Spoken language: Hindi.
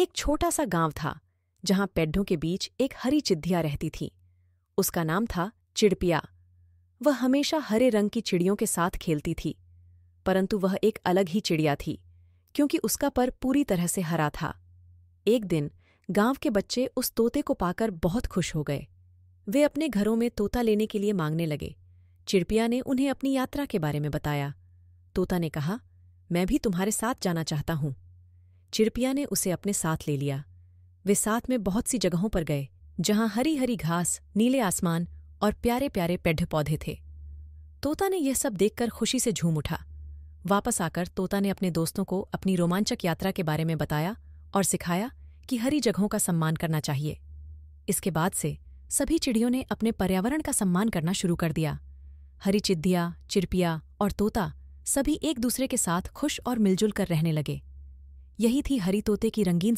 एक छोटा सा गांव था जहां पेड्ढों के बीच एक हरी चिद्धिया रहती थी उसका नाम था चिड़पिया वह हमेशा हरे रंग की चिड़ियों के साथ खेलती थी परंतु वह एक अलग ही चिड़िया थी क्योंकि उसका पर पूरी तरह से हरा था एक दिन गांव के बच्चे उस तोते को पाकर बहुत खुश हो गए वे अपने घरों में तोता लेने के लिए मांगने लगे चिड़पिया ने उन्हें अपनी यात्रा के बारे में बताया तोता ने कहा मैं भी तुम्हारे साथ जाना चाहता हूँ चिरपिया ने उसे अपने साथ ले लिया वे साथ में बहुत सी जगहों पर गए जहां हरी हरी घास नीले आसमान और प्यारे प्यारे पेढ़ पौधे थे तोता ने यह सब देखकर खुशी से झूम उठा वापस आकर तोता ने अपने दोस्तों को अपनी रोमांचक यात्रा के बारे में बताया और सिखाया कि हरी जगहों का सम्मान करना चाहिए इसके बाद से सभी चिड़ियों ने अपने पर्यावरण का सम्मान करना शुरू कर दिया हरी चिद्दिया चिरपिया और तोता सभी एक दूसरे के साथ खुश और मिलजुल कर रहने लगे यही थी हरी तोते की रंगीन